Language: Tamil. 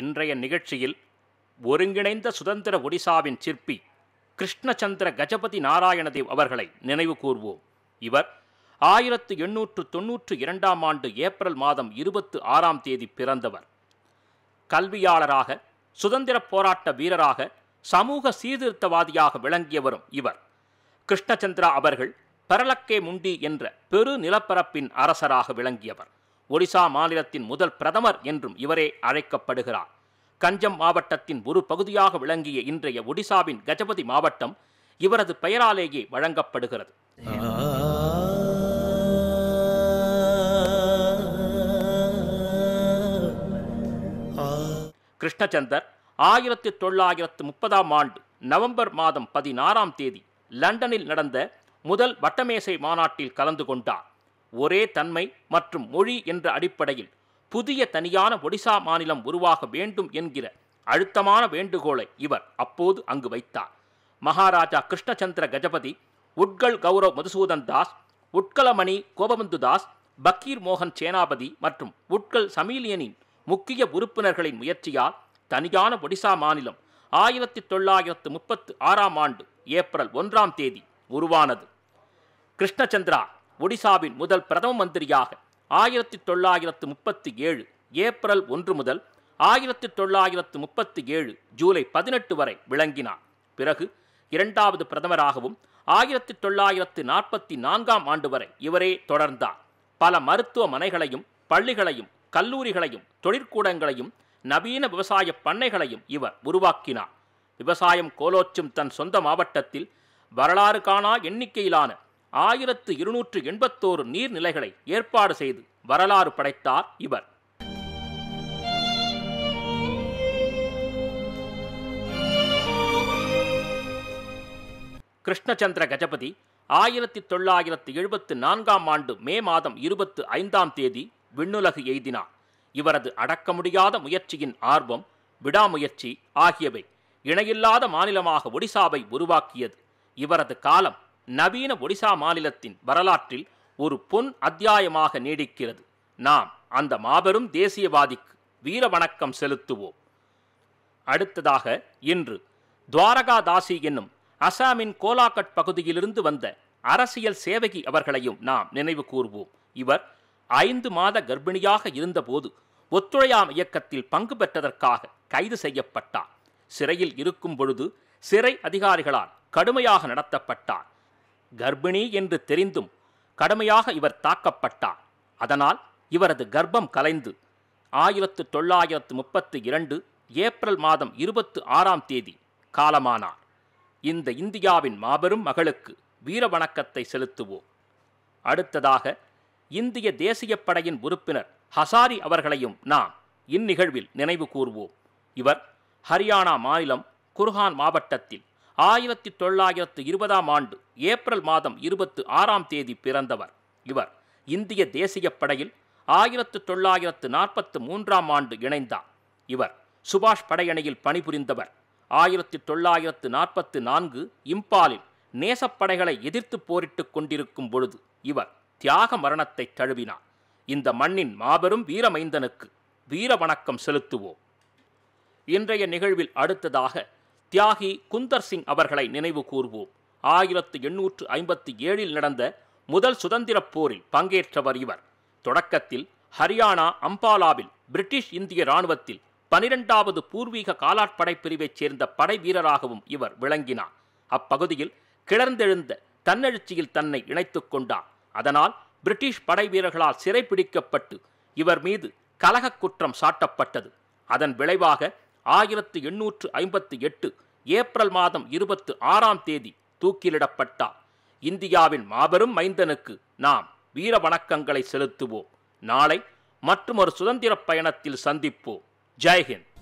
இன்றைய நிகழ்ச்சியில் ஒருங்கிணைந்த சுதந்திர ஒடிசாவின் சிற்பி கிருஷ்ணச்சந்திர கஜபதி நாராயணதேவ் அவர்களை நினைவு கூர்வோம் இவர் ஆயிரத்து எண்ணூற்று தொன்னூற்று இரண்டாம் ஆண்டு ஏப்ரல் மாதம் இருபத்து ஆறாம் தேதி பிறந்தவர் கல்வியாளராக சுதந்திர போராட்ட வீரராக சமூக சீர்திருத்தவாதியாக விளங்கியவரும் இவர் கிருஷ்ணச்சந்திரா அவர்கள் பரலக்கே முண்டி என்ற பெரு நிலப்பரப்பின் அரசராக விளங்கியவர் ஒடிசா மாநிலத்தின் முதல் பிரதமர் என்றும் இவரே அழைக்கப்படுகிறார் கஞ்சம் மாவட்டத்தின் ஒரு பகுதியாக விளங்கிய இன்றைய ஒடிசாவின் கஜபதி மாவட்டம் இவரது பெயராலேயே வழங்கப்படுகிறது கிருஷ்ணச்சந்தர் ஆயிரத்தி தொள்ளாயிரத்து முப்பதாம் ஆண்டு நவம்பர் மாதம் பதினாறாம் தேதி லண்டனில் நடந்த முதல் வட்டமேசை மாநாட்டில் கலந்து கொண்டார் ஒரே தன்மை மற்றும் மொழி என்ற அடிப்படையில் புதிய தனியான ஒடிசா மாநிலம் உருவாக வேண்டும் என்கிற அழுத்தமான வேண்டுகோளை இவர் அப்போது அங்கு வைத்தார் மகாராஜா கிருஷ்ணச்சந்திர கஜபதி உட்கல் கௌரவ் மதுசூதன் தாஸ் உட்கலமணி கோபபந்து தாஸ் பக்கீர் மோகன் சேனாபதி மற்றும் உட்கல் சமீலியனின் முக்கிய உறுப்பினர்களின் முயற்சியால் தனியான ஒடிசா மாநிலம் ஆயிரத்தி தொள்ளாயிரத்து முப்பத்து ஆறாம் ஆண்டு ஏப்ரல் ஒன்றாம் தேதி உருவானது கிருஷ்ணச்சந்திரா ஒடிசாவின் முதல் பிரதம மந்திரியாக ஆயிரத்தி தொள்ளாயிரத்து முப்பத்தி ஏழு ஏப்ரல் ஒன்று முதல் ஆயிரத்தி தொள்ளாயிரத்து முப்பத்தி ஏழு ஜூலை பதினெட்டு வரை விளங்கினார் பிறகு இரண்டாவது பிரதமராகவும் ஆயிரத்தி தொள்ளாயிரத்து நாற்பத்தி நான்காம் ஆண்டு வரை இவரே தொடர்ந்தார் பல மருத்துவமனைகளையும் பள்ளிகளையும் கல்லூரிகளையும் தொழிற்கூடங்களையும் நவீன விவசாய பண்ணைகளையும் இவர் உருவாக்கினார் விவசாயம் கோலோச்சும் தன் சொந்த மாவட்டத்தில் வரலாறு காணா எண்ணிக்கையிலான ஆயிரத்து இருநூற்று எண்பத்தோரு நீர்நிலைகளை ஏற்பாடு செய்து வரலாறு படைத்தார் இவர் கிருஷ்ணச்சந்திர கஜபதி ஆயிரத்தி தொள்ளாயிரத்து எழுபத்து நான்காம் ஆண்டு மே மாதம் இருபத்து ஐந்தாம் தேதி விண்ணுலகு எய்தினார் இவரது அடக்க முடியாத முயற்சியின் ஆர்வம் விடாமுயற்சி ஆகியவை இணையில்லாத மாநிலமாக ஒடிசாவை உருவாக்கியது இவரது காலம் நவீன ஒடிசா மாநிலத்தின் வரலாற்றில் ஒரு பொன் அத்தியாயமாக நீடிக்கிறது நாம் அந்த மாபெரும் தேசியவாதிக்கு வீர வணக்கம் செலுத்துவோம் அடுத்ததாக இன்று துவாரகாதாசி என்னும் அசாமின் கோலாகட் பகுதியிலிருந்து வந்த அரசியல் சேவகி அவர்களையும் நாம் நினைவு கூறுவோம் இவர் ஐந்து மாத கர்ப்பிணியாக இருந்தபோது ஒத்துழையாம் இயக்கத்தில் பங்கு பெற்றதற்காக கைது செய்யப்பட்டார் சிறையில் இருக்கும் பொழுது சிறை அதிகாரிகளால் கடுமையாக நடத்தப்பட்டார் கர்ப்பிணி என்று தெரிந்தும் கடுமையாக இவர் தாக்கப்பட்டார் அதனால் இவரது கர்ப்பம் கலைந்து ஆயிரத்து தொள்ளாயிரத்து முப்பத்து இரண்டு ஏப்ரல் மாதம் இருபத்து ஆறாம் தேதி காலமானார் இந்த இந்தியாவின் மாபெரும் மகளுக்கு வீர வணக்கத்தை செலுத்துவோம் அடுத்ததாக இந்திய தேசிய படையின் உறுப்பினர் ஹசாரி அவர்களையும் நாம் இந்நிகழ்வில் நினைவு கூறுவோம் இவர் ஹரியானா மாநிலம் குர்ஹான் மாவட்டத்தில் ஆயிரத்தி தொள்ளாயிரத்து இருபதாம் ஆண்டு ஏப்ரல் மாதம் இருபத்து ஆறாம் தேதி பிறந்தவர் இவர் இந்திய தேசிய படையில் ஆயிரத்து தொள்ளாயிரத்து நாற்பத்து மூன்றாம் ஆண்டு இணைந்தார் இவர் சுபாஷ் படையணியில் பணிபுரிந்தவர் ஆயிரத்தி தொள்ளாயிரத்து நாற்பத்து நான்கு இம்பாலில் நேசப்படைகளை எதிர்த்து போரிட்டுக் கொண்டிருக்கும் பொழுது இவர் தியாக மரணத்தை தழுவினார் இந்த மண்ணின் மாபெரும் வீரமைந்தனுக்கு வீர வணக்கம் செலுத்துவோம் இன்றைய நிகழ்வில் அடுத்ததாக தியாகி குந்தர் சிங் அவர்களை நினைவு கூறுவோம் ஆயிரத்து எண்ணூற்று ஐம்பத்தி ஏழில் நடந்த முதல் சுதந்திரப் போரில் பங்கேற்றவர் இவர் தொடக்கத்தில் ஹரியானா அம்பாலாவில் பிரிட்டிஷ் இந்திய ராணுவத்தில் பனிரெண்டாவது பூர்வீக காலாட்படை பிரிவைச் சேர்ந்த படை வீரராகவும் இவர் விளங்கினார் அப்பகுதியில் கிளர்ந்தெழுந்த தன்னெழுச்சியில் தன்னை இணைத்துக் கொண்டார் அதனால் பிரிட்டிஷ் படை வீரர்களால் சிறைப்பிடிக்கப்பட்டு இவர் மீது கலகக் குற்றம் சாட்டப்பட்டது அதன் விளைவாக ஆயிரத்து எண்ணூற்று ஐம்பத்தி எட்டு ஏப்ரல் மாதம் இருபத்து ஆறாம் தேதி தூக்கிலிடப்பட்டார் இந்தியாவின் மாபெரும் மைந்தனுக்கு நாம் வீர வணக்கங்களை செலுத்துவோம் நாளை ஒரு சுதந்திர பயணத்தில் சந்திப்போம் ஜெய்ஹிந்த்